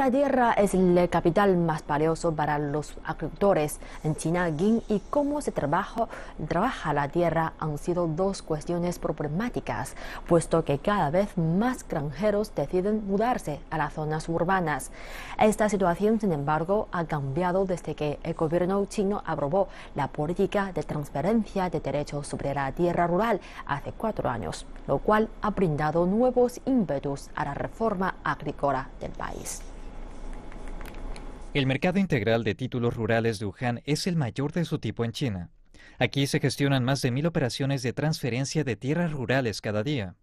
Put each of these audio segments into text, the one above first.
La tierra es el capital más valioso para los agricultores en China. Guin y cómo se trabaja, trabaja la tierra han sido dos cuestiones problemáticas, puesto que cada vez más granjeros deciden mudarse a las zonas urbanas. Esta situación, sin embargo, ha cambiado desde que el gobierno chino aprobó la política de transferencia de derechos sobre la tierra rural hace cuatro años, lo cual ha brindado nuevos ímpetus a la reforma agrícola del país. El mercado integral de títulos rurales de Wuhan es el mayor de su tipo en China. Aquí se gestionan más de mil operaciones de transferencia de tierras rurales cada día.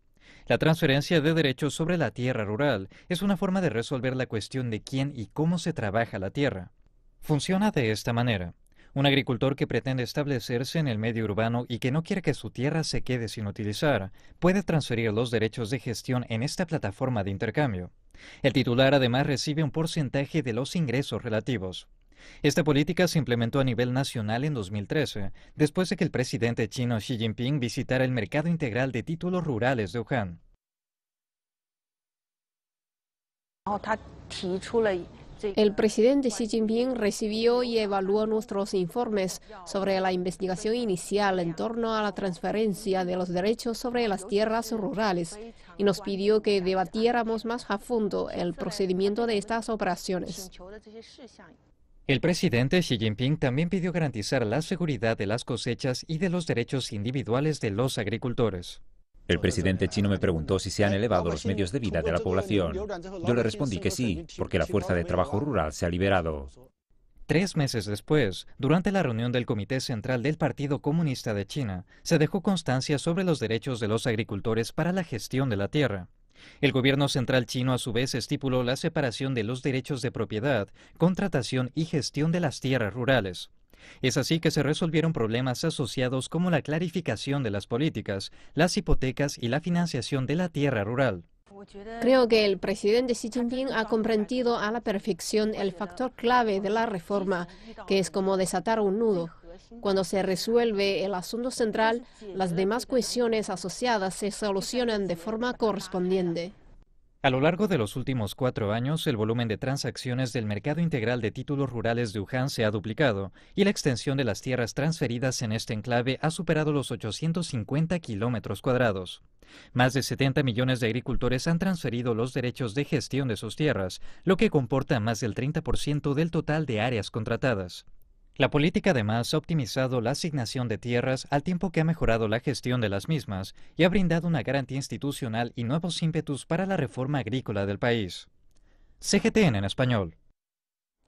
La transferencia de derechos sobre la tierra rural es una forma de resolver la cuestión de quién y cómo se trabaja la tierra. Funciona de esta manera. Un agricultor que pretende establecerse en el medio urbano y que no quiere que su tierra se quede sin utilizar, puede transferir los derechos de gestión en esta plataforma de intercambio. El titular además recibe un porcentaje de los ingresos relativos. Esta política se implementó a nivel nacional en 2013, después de que el presidente chino Xi Jinping visitara el mercado integral de títulos rurales de Wuhan. El presidente Xi Jinping recibió y evaluó nuestros informes sobre la investigación inicial en torno a la transferencia de los derechos sobre las tierras rurales, y nos pidió que debatiéramos más a fondo el procedimiento de estas operaciones. El presidente Xi Jinping también pidió garantizar la seguridad de las cosechas y de los derechos individuales de los agricultores. El presidente chino me preguntó si se han elevado los medios de vida de la población. Yo le respondí que sí, porque la fuerza de trabajo rural se ha liberado. Tres meses después, durante la reunión del Comité Central del Partido Comunista de China, se dejó constancia sobre los derechos de los agricultores para la gestión de la tierra. El gobierno central chino a su vez estipuló la separación de los derechos de propiedad, contratación y gestión de las tierras rurales. Es así que se resolvieron problemas asociados como la clarificación de las políticas, las hipotecas y la financiación de la tierra rural. Creo que el presidente Xi Jinping ha comprendido a la perfección el factor clave de la reforma, que es como desatar un nudo. Cuando se resuelve el asunto central, las demás cuestiones asociadas se solucionan de forma correspondiente. A lo largo de los últimos cuatro años, el volumen de transacciones del mercado integral de títulos rurales de Wuhan se ha duplicado y la extensión de las tierras transferidas en este enclave ha superado los 850 kilómetros cuadrados. Más de 70 millones de agricultores han transferido los derechos de gestión de sus tierras, lo que comporta más del 30% del total de áreas contratadas. La política además ha optimizado la asignación de tierras al tiempo que ha mejorado la gestión de las mismas y ha brindado una garantía institucional y nuevos ímpetus para la reforma agrícola del país. CGTN en español.